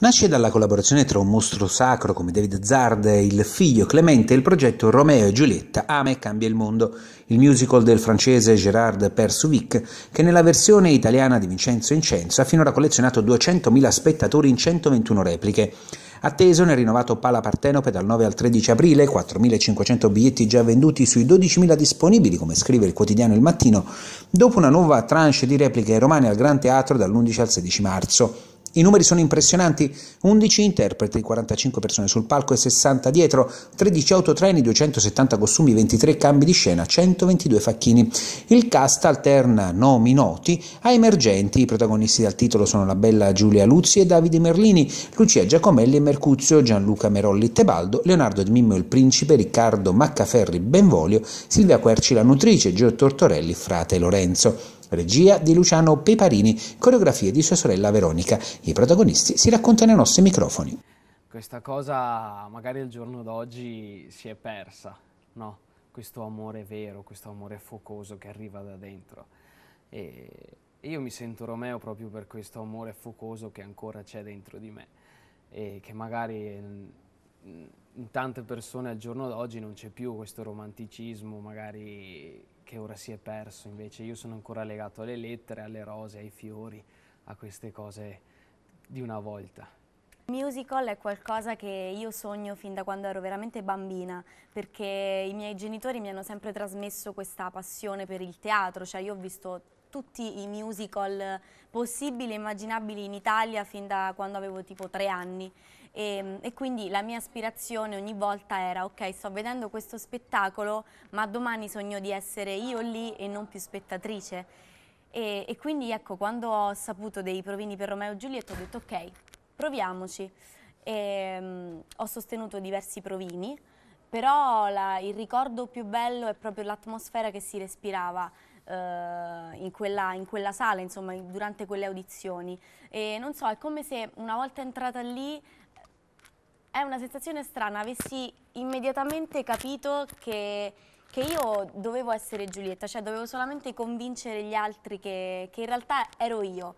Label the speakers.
Speaker 1: Nasce dalla collaborazione tra un mostro sacro come David Zard e il figlio Clemente il progetto Romeo e Giulietta Ame cambia il mondo, il musical del francese Gérard Persuvic che nella versione italiana di Vincenzo Incenzo ha finora collezionato 200.000 spettatori in 121 repliche. Atteso nel rinnovato Pala Partenope dal 9 al 13 aprile, 4.500 biglietti già venduti sui 12.000 disponibili, come scrive il quotidiano Il Mattino, dopo una nuova tranche di repliche romane al Gran Teatro dall'11 al 16 marzo. I numeri sono impressionanti, 11 interpreti, 45 persone sul palco e 60 dietro, 13 autotreni, 270 costumi, 23 cambi di scena, 122 facchini. Il cast alterna nomi noti a emergenti, i protagonisti dal titolo sono la bella Giulia Luzzi e Davide Merlini, Lucia Giacomelli e Mercuzio, Gianluca Merolli Tebaldo, Leonardo Di Mimmo il Principe, Riccardo Maccaferri Benvolio, Silvia Querci la nutrice, Gio Tortorelli frate Lorenzo regia di Luciano Peparini, coreografie di sua sorella Veronica. I protagonisti si raccontano ai nostri microfoni.
Speaker 2: Questa cosa magari al giorno d'oggi si è persa, no? Questo amore vero, questo amore focoso che arriva da dentro. E io mi sento Romeo proprio per questo amore focoso che ancora c'è dentro di me e che magari mm, in tante persone al giorno d'oggi non c'è più questo romanticismo magari che ora si è perso, invece io sono ancora legato alle lettere, alle rose, ai fiori, a queste cose di una volta.
Speaker 3: Musical è qualcosa che io sogno fin da quando ero veramente bambina, perché i miei genitori mi hanno sempre trasmesso questa passione per il teatro, cioè io ho visto tutti i musical possibili e immaginabili in Italia fin da quando avevo tipo tre anni e, ehm, e, quindi la mia aspirazione ogni volta era ok sto vedendo questo spettacolo ma domani sogno di essere io lì e non più spettatrice e, e quindi ecco quando ho saputo dei provini per Romeo e Giulietta ho detto ok proviamoci e, um, ho sostenuto diversi provini però la, il ricordo più bello è proprio l'atmosfera che si respirava eh, in quella, in, quella, sala, insomma, durante quelle audizioni. E non so, è come se una volta entrata lì è una sensazione strana, avessi immediatamente capito che, che io dovevo essere Giulietta, cioè dovevo solamente convincere gli altri che, che in realtà ero io.